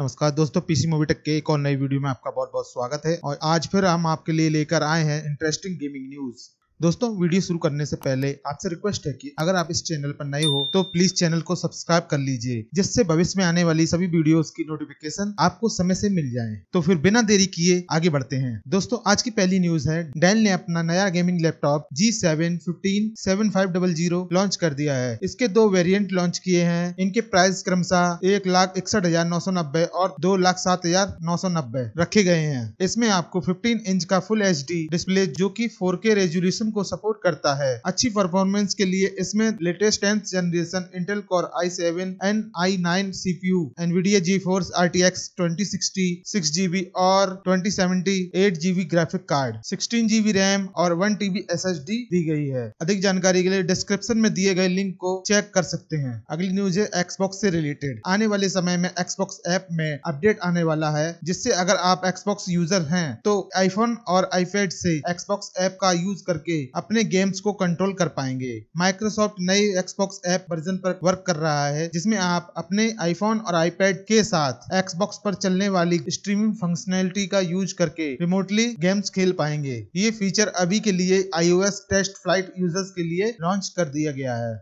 नमस्कार दोस्तों PC movie टक के एक और नई वीडियो में आपका बहुत बहुत स्वागत है और आज फिर हम आपके लिए लेकर आए हैं इंटरेस्टिंग गेमिंग न्यूज़ दोस्तों वीडियो शुरू करने से पहले आपसे रिक्वेस्ट है कि अगर आप इस चैनल पर नए हो तो प्लीज चैनल को सब्सक्राइब कर लीजिए जिससे भविष्य में आने वाली सभी वीडियोस की नोटिफिकेशन आपको समय से मिल जाए तो फिर बिना देरी किए आगे बढ़ते हैं दोस्तों आज की पहली न्यूज है डेल ने अपना नया gaming laptop G seven fifteen seven five double zero launch कर दिया है इसके दो वेरियंट लॉन्च किए हैं इनके प्राइस क्रमशः एक लाख इकसठ हजार नौ सौ नब्बे और दो लाख सात हजार नौ सौ नब्बे रखे गए हैं इसमें आपको फिफ्टीन इंच का फुल एच डिस्प्ले जो की फोर के रेजोल्यूशन प्रोसेसिंग को सपोर्ट करता है अच्छी परफॉर्मेंस के लिए इसमें latest tenth generation Intel core i seven and i nine CPU Nvidia GeForce R T X twenty sixty six GB और twenty seventy eight GB graphic card sixteen GB RAM और one TB S दी गई है अधिक जानकारी के लिए description में दिए गए लिंक को चेक कर सकते हैं अगली न्यूज है एक्सबॉक्स से रिलेटेड आने वाले समय में एक्सबॉक्स ऐप में अपडेट आने वाला है जिससे अगर आप एक्सबॉक्स यूजर हैं तो आईफोन और आईपैड से एक्सबॉक्स ऐप का यूज करके अपने गेम्स को कंट्रोल कर पाएंगे माइक्रोसॉफ्ट नए एक्सबॉक्स ऐप वर्जन पर वर्क कर रहा है जिसमें आप अपने आईफोन और आईपैड के साथ एक्सबॉक्स पर चलने वाली स्ट्रीमिंग फंक्शनैलिटी का यूज करके रिमोटली गेम्स खेल पाएंगे ये फीचर अभी के लिए आईओएस टेस्ट फ्लाइट यूजर्स के लिए लॉन्च कर दिया गया है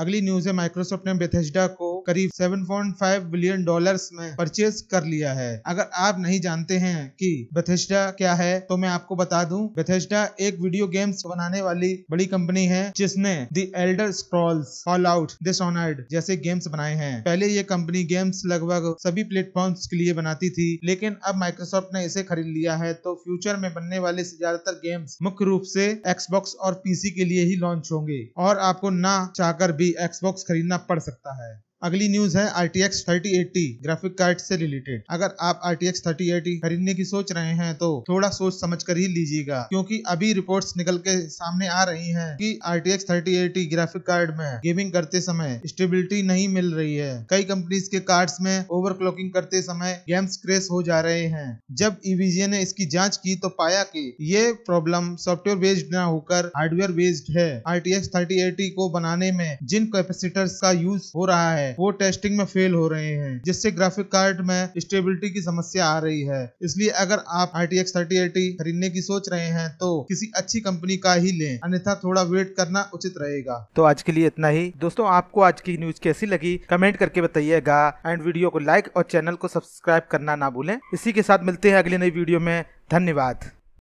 अगली न्यूज़ है माइक्रोसॉफ्ट ने बेथेस्डा को करीब 7.5 बिलियन डॉलर्स में परचेज कर लिया है अगर आप नहीं जानते हैं कि बथेस्टा क्या है तो मैं आपको बता दूं बथेस्टा एक वीडियो गेम्स बनाने वाली बड़ी कंपनी है जिसने the Elder Scrolls Fallout जैसे गेम्स बनाए हैं पहले ये कंपनी गेम्स लगभग सभी प्लेटफॉर्म के लिए बनाती थी लेकिन अब माइक्रोसॉफ्ट ने इसे खरीद लिया है तो फ्यूचर में बनने वाले ज्यादातर गेम्स मुख्य रूप से एक्सबॉक्स और पीसी के लिए ही लॉन्च होंगे और आपको ना चाहकर भी एक्सबॉक्स खरीदना पड़ सकता है अगली न्यूज है R T X thirty eighty graphic card से रिलेटेड अगर आप R T X thirty eighty खरीदने की सोच रहे हैं तो थोड़ा सोच समझ कर ही लीजिएगा क्योंकि अभी रिपोर्ट्स निकल के सामने आ रही हैं कि R T X thirty eighty graphic card में गेमिंग करते समय स्टेबिलिटी नहीं मिल रही है कई कंपनीज के कार्ड्स में ओवर करते समय गेम्स क्रेश हो जा रहे हैं जब ईवीजे e ने इसकी जाँच की तो पाया की ये प्रॉब्लम सॉफ्टवेयर बेस्ड न होकर हार्डवेयर बेस्ड है R T X thirty eighty को बनाने में जिन कैपेसिटर्स का यूज हो रहा है वो टेस्टिंग में फेल हो रहे हैं जिससे ग्राफिक कार्ड में स्टेबिलिटी की समस्या आ रही है इसलिए अगर आप I T X thirty eighty खरीदने की सोच रहे हैं तो किसी अच्छी कंपनी का ही लें अन्यथा थोड़ा वेट करना उचित रहेगा तो आज के लिए इतना ही दोस्तों आपको आज की न्यूज कैसी लगी कमेंट करके बताइएगा एंड वीडियो को लाइक और चैनल को सब्सक्राइब करना ना भूलें इसी के साथ मिलते हैं अगले नई वीडियो में धन्यवाद